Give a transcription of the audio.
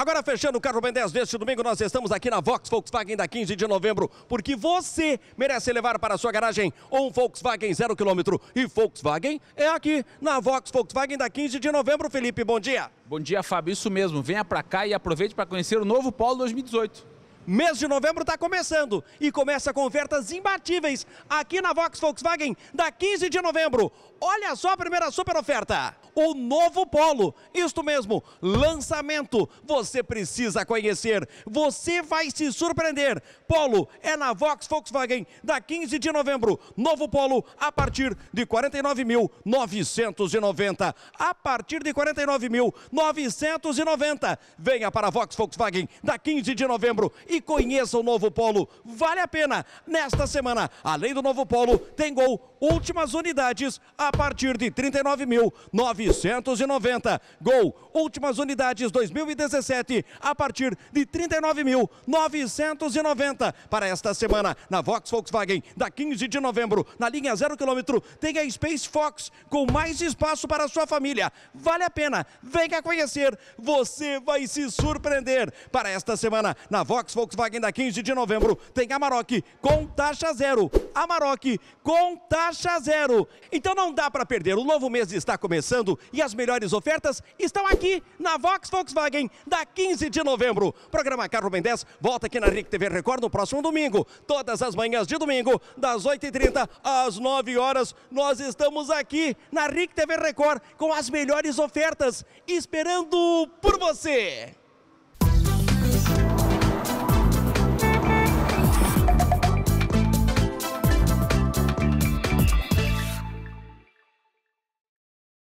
Agora, fechando o Carro Ben 10 deste domingo, nós estamos aqui na Vox Volkswagen da 15 de novembro, porque você merece levar para a sua garagem um Volkswagen zero quilômetro. E Volkswagen é aqui na Vox Volkswagen da 15 de novembro. Felipe, bom dia. Bom dia, Fábio. Isso mesmo. Venha para cá e aproveite para conhecer o novo Polo 2018. Mês de novembro está começando e começa com ofertas imbatíveis aqui na Vox Volkswagen da 15 de novembro. Olha só a primeira super oferta o novo Polo. Isto mesmo, lançamento. Você precisa conhecer. Você vai se surpreender. Polo é na Vox Volkswagen, da 15 de novembro. Novo Polo a partir de 49.990. A partir de 49.990. Venha para a Vox Volkswagen da 15 de novembro e conheça o novo Polo. Vale a pena. Nesta semana, além do novo Polo, tem Gol últimas unidades a partir de 39.990. 990. Gol. Últimas unidades 2017 a partir de 39.990 para esta semana na Vox Volkswagen da 15 de novembro na linha 0 quilômetro tem a Space Fox com mais espaço para sua família. Vale a pena. Venha conhecer. Você vai se surpreender. Para esta semana na Vox Volkswagen da 15 de novembro tem a maroc com taxa zero. a maroc com taxa zero. Então não dá para perder. O novo mês está começando e as melhores ofertas estão aqui na Vox Volkswagen, da 15 de novembro. programa Carro Ben 10 volta aqui na RIC TV Record no próximo domingo. Todas as manhãs de domingo, das 8h30 às 9 horas, nós estamos aqui na RIC TV Record com as melhores ofertas, esperando por você!